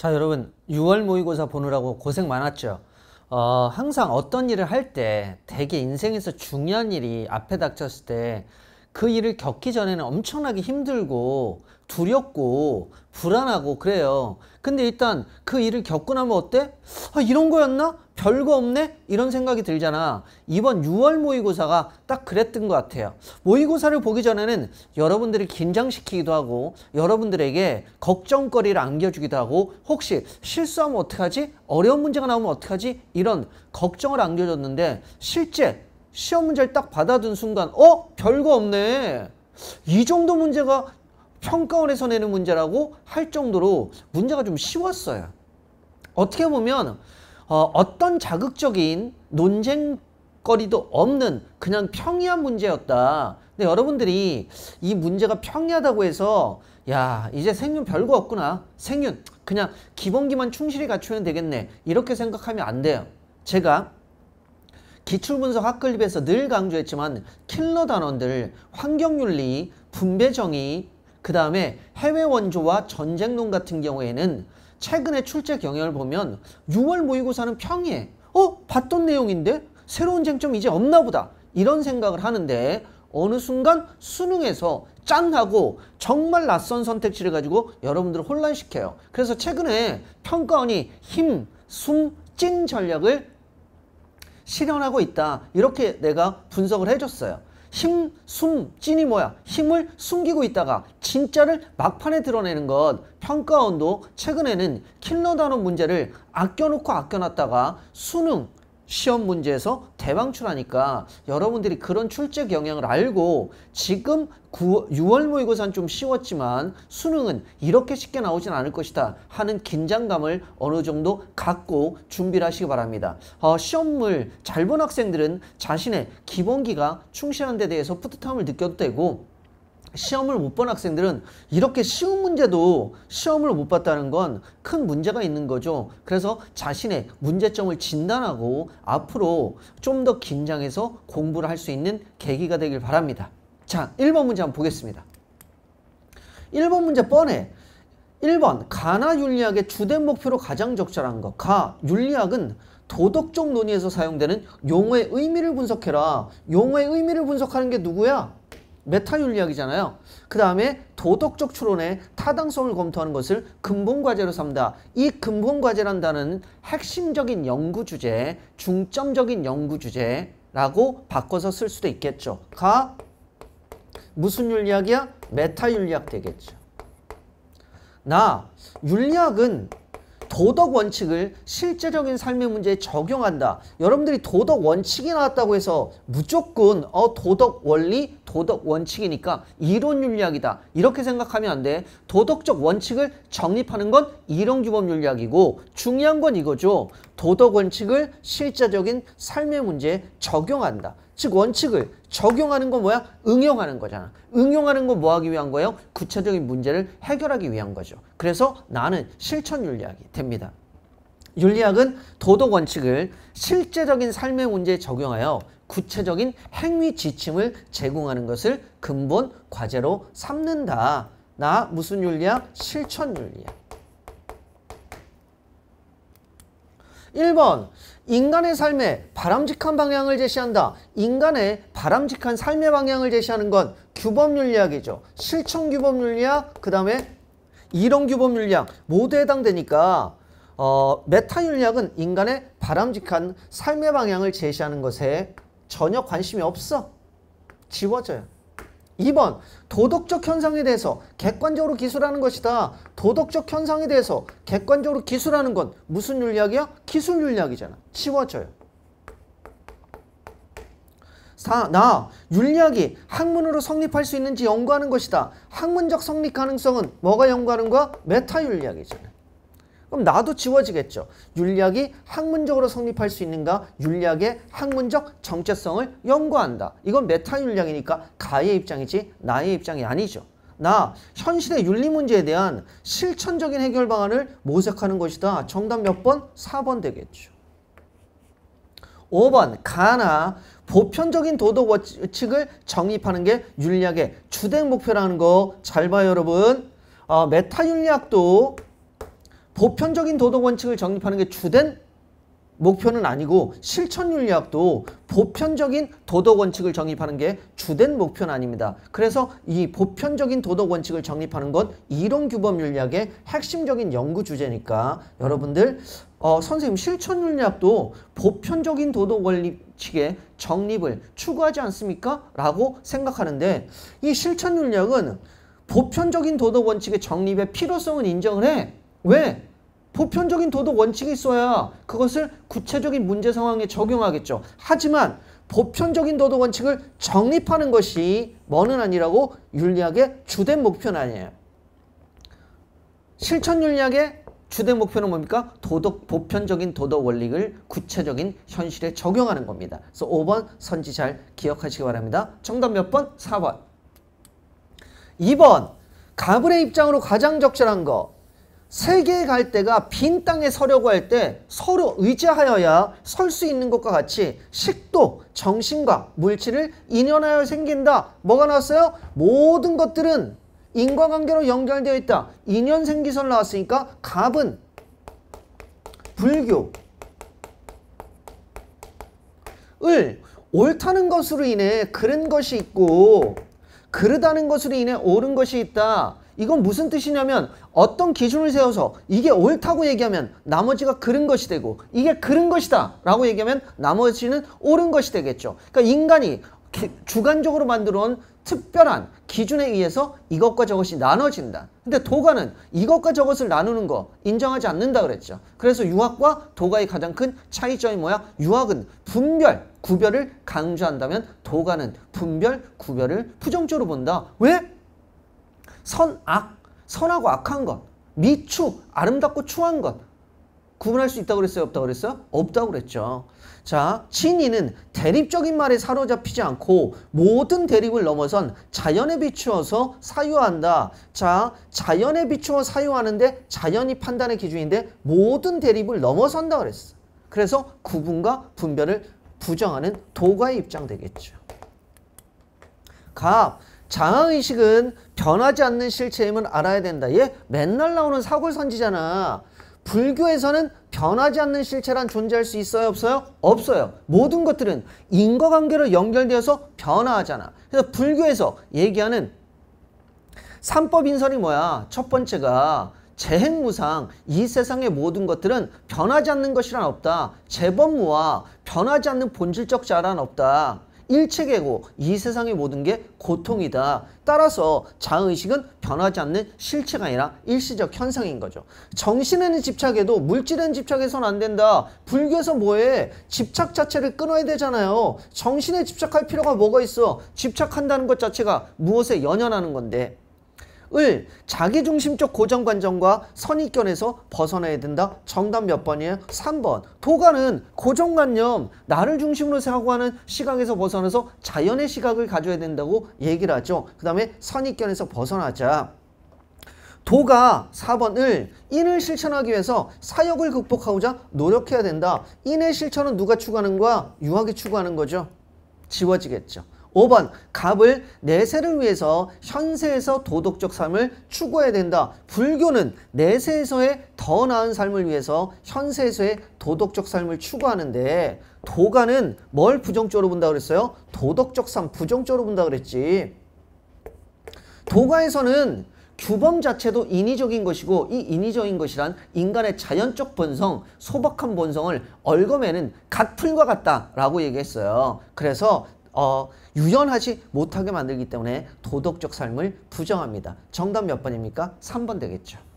자 여러분 6월 모의고사 보느라고 고생 많았죠 어, 항상 어떤 일을 할때 대개 인생에서 중요한 일이 앞에 닥쳤을 때그 일을 겪기 전에는 엄청나게 힘들고 두렵고 불안하고 그래요. 근데 일단 그 일을 겪고 나면 어때? 아, 이런 거였나? 별거 없네? 이런 생각이 들잖아. 이번 6월 모의고사가 딱 그랬던 것 같아요. 모의고사를 보기 전에는 여러분들을 긴장시키기도 하고 여러분들에게 걱정거리를 안겨주기도 하고 혹시 실수하면 어떡하지? 어려운 문제가 나오면 어떡하지? 이런 걱정을 안겨줬는데 실제 시험 문제를 딱 받아둔 순간 어? 별거 없네. 이 정도 문제가 평가원에서 내는 문제라고 할 정도로 문제가 좀 쉬웠어요. 어떻게 보면 어, 어떤 자극적인 논쟁거리도 없는 그냥 평이한 문제였다. 근데 여러분들이 이 문제가 평이하다고 해서 야 이제 생윤 별거 없구나. 생윤 그냥 기본기만 충실히 갖추면 되겠네. 이렇게 생각하면 안 돼요. 제가 기출분석 학클립에서 늘 강조했지만 킬러 단원들, 환경윤리, 분배정의, 그 다음에 해외원조와 전쟁론 같은 경우에는 최근에 출제 경향을 보면 6월 모의고사는 평이해. 어? 봤던 내용인데? 새로운 쟁점 이제 없나 보다. 이런 생각을 하는데 어느 순간 수능에서 짠하고 정말 낯선 선택지를 가지고 여러분들을 혼란시켜요. 그래서 최근에 평가원이 힘, 숨, 찐 전략을 실현하고 있다. 이렇게 내가 분석을 해줬어요. 힘, 숨, 찐이 뭐야? 힘을 숨기고 있다가 진짜를 막판에 드러내는 것 평가원도 최근에는 킬러 단어 문제를 아껴놓고 아껴놨다가 수능, 시험 문제에서 대방출하니까 여러분들이 그런 출제 경향을 알고 지금 9, 월 6월 모의고사는 좀 쉬웠지만 수능은 이렇게 쉽게 나오진 않을 것이다 하는 긴장감을 어느 정도 갖고 준비를 하시기 바랍니다. 어, 시험을 잘 본 학생들은 자신의 기본기가 충실한 데 대해서 뿌듯함을 느껴도 되고 시험을 못 본 학생들은 이렇게 쉬운 문제도 시험을 못 봤다는 건 큰 문제가 있는 거죠. 그래서 자신의 문제점을 진단하고 앞으로 좀 더 긴장해서 공부를 할 수 있는 계기가 되길 바랍니다. 자, 1번 문제 한번 보겠습니다. 1번 문제 뻔해. 1번 가나 윤리학의 주된 목표로 가장 적절한 것. 가 윤리학은 도덕적 논의에서 사용되는 용어의 의미를 분석해라. 용어의 의미를 분석하는 게 누구야? 메타윤리학이잖아요. 그 다음에 도덕적 추론의 타당성을 검토하는 것을 근본과제로 삼다. 이 근본과제란 다는 핵심적인 연구주제, 중점적인 연구주제라고 바꿔서 쓸 수도 있겠죠. 가 무슨 윤리학이야? 메타윤리학 되겠죠. 나 윤리학은 도덕 원칙을 실제적인 삶의 문제에 적용한다. 여러분들이 도덕 원칙이 나왔다고 해서 무조건 어 도덕 원리, 도덕 원칙이니까 이론 윤리학이다. 이렇게 생각하면 안 돼. 도덕적 원칙을 정립하는 건 이론 규범 윤리학이고 중요한 건 이거죠. 도덕 원칙을 실제적인 삶의 문제에 적용한다. 즉 원칙을 적용하는 건 뭐야? 응용하는 거잖아. 응용하는 건뭐 하기 위한 거예요? 구체적인 문제를 해결하기 위한 거죠. 그래서 나는 실천 윤리학이 됩니다. 윤리학은 도덕 원칙을 실제적인 삶의 문제에 적용하여 구체적인 행위 지침을 제공하는 것을 근본 과제로 삼는다. 나 무슨 윤리학? 실천 윤리학. 1번 인간의 삶에 바람직한 방향을 제시한다. 인간의 바람직한 삶의 방향을 제시하는 건 규범윤리학이죠. 실천규범윤리학 그 다음에 이론규범윤리학 모두 해당되니까 어, 메타윤리학은 인간의 바람직한 삶의 방향을 제시하는 것에 전혀 관심이 없어. 지워져요. 2번 도덕적 현상에 대해서 객관적으로 기술하는 것이다. 도덕적 현상에 대해서 객관적으로 기술하는 건 무슨 윤리학이야? 기술 윤리학이잖아. 치워져요. 4. 나 윤리학이 학문으로 성립할 수 있는지 연구하는 것이다. 학문적 성립 가능성은 뭐가 연구하는 거야? 메타 윤리학이잖아. 그럼 나도 지워지겠죠. 윤리학이 학문적으로 성립할 수 있는가? 윤리학의 학문적 정체성을 연구한다. 이건 메타 윤리학이니까 가의 입장이지 나의 입장이 아니죠. 나 현실의 윤리 문제에 대한 실천적인 해결 방안을 모색하는 것이다. 정답 몇 번? 4번 되겠죠. 5번 가나 보편적인 도덕 원칙을 정립하는 게 윤리학의 주된 목표라는 거 잘 봐요 여러분. 어, 메타 윤리학도 보편적인 도덕 원칙을 정립하는 게 주된 목표는 아니고 실천윤리학도 보편적인 도덕 원칙을 정립하는 게 주된 목표는 아닙니다. 그래서 이 보편적인 도덕 원칙을 정립하는 건 이론 규범 윤리학의 핵심적인 연구 주제니까 여러분들 어, 선생님 실천윤리학도 보편적인 도덕 원칙의 정립을 추구하지 않습니까? 라고 생각하는데 이 실천윤리학은 보편적인 도덕 원칙의 정립의 필요성은 인정을 해. 왜? 보편적인 도덕 원칙이 있어야 그것을 구체적인 문제 상황에 적용하겠죠. 하지만 보편적인 도덕 원칙을 정립하는 것이 뭐는 아니라고 윤리학의 주된 목표는 아니에요. 실천 윤리학의 주된 목표는 뭡니까? 도덕 보편적인 도덕 원리를 구체적인 현실에 적용하는 겁니다. 그래서 5번 선지 잘 기억하시기 바랍니다. 정답 몇 번? 4번. 2번 가불의 입장으로 가장 적절한 거 세계에갈 때가 빈 땅에 서려고 할 때 서로 의지하여야 설 수 있는 것과 같이 식도, 정신과 물질을 인연하여 생긴다. 뭐가 나왔어요? 모든 것들은 인과관계로 연결되어 있다. 인연 생기설 나왔으니까 갑은 불교, 을 옳다는 것으로 인해 그런 것이 있고 그르다는 것으로 인해 옳은 것이 있다. 이건 무슨 뜻이냐면 어떤 기준을 세워서 이게 옳다고 얘기하면 나머지가 그른 것이 되고 이게 그른 것이다 라고 얘기하면 나머지는 옳은 것이 되겠죠. 그러니까 인간이 주관적으로 만들어온 특별한 기준에 의해서 이것과 저것이 나눠진다. 근데 도가는 이것과 저것을 나누는 거 인정하지 않는다 그랬죠. 그래서 유학과 도가의 가장 큰 차이점이 뭐야? 유학은 분별, 구별을 강조한다면 도가는 분별, 구별을 부정적으로 본다. 왜? 선악, 선하고 악한 것, 미추, 아름답고 추한 것 구분할 수 있다고 그랬어요? 없다고 그랬어요? 없다고 그랬죠. 자, 진이는 대립적인 말에 사로잡히지 않고 모든 대립을 넘어선 자연에 비추어서 사유한다. 자, 자연에 비추어 사유하는데 자연이 판단의 기준인데 모든 대립을 넘어선다 그랬어. 그래서 구분과 분별을 부정하는 도가의 입장 되겠죠. 갑, 자아의식은 변하지 않는 실체임을 알아야 된다. 얘 맨날 나오는 사골선지잖아. 불교에서는 변하지 않는 실체란 존재할 수 있어요? 없어요? 없어요. 모든 것들은 인과관계로 연결되어서 변화하잖아. 그래서 불교에서 얘기하는 삼법인설이 뭐야? 첫 번째가 재행무상 이 세상의 모든 것들은 변하지 않는 것이란 없다. 재범무와 변하지 않는 본질적 자란 없다. 일체계고 이 세상의 모든 게 고통이다. 따라서 자의식은 변하지 않는 실체가 아니라 일시적 현상인 거죠. 정신에는 집착해도 물질에는 집착해서는 안 된다. 불교에서 뭐해? 집착 자체를 끊어야 되잖아요. 정신에 집착할 필요가 뭐가 있어? 집착한다는 것 자체가 무엇에 연연하는 건데. 을 자기중심적 고정관념과 선입견에서 벗어나야 된다. 정답 몇 번이에요? 3번. 도가는 고정관념, 나를 중심으로 생각하는 시각에서 벗어나서 자연의 시각을 가져야 된다고 얘기를 하죠. 그 다음에 선입견에서 벗어나자. 도가 4번 을 인을 실천하기 위해서 사역을 극복하고자 노력해야 된다. 인의 실천은 누가 추구하는 거야? 유학이 추구하는 거죠. 지워지겠죠. 5번 갑을 내세를 위해서 현세에서 도덕적 삶을 추구해야 된다. 불교는 내세에서의 더 나은 삶을 위해서 현세에서의 도덕적 삶을 추구하는데 도가는 뭘 부정적으로 본다 그랬어요? 도덕적 삶 부정적으로 본다 그랬지. 도가에서는 규범 자체도 인위적인 것이고 이 인위적인 것이란 인간의 자연적 본성, 소박한 본성을 얽어매는 갓풀과 같다라고 얘기했어요. 그래서 어, 유연하지 못하게 만들기 때문에 도덕적 삶을 부정합니다. 정답 몇 번입니까? 3번 되겠죠.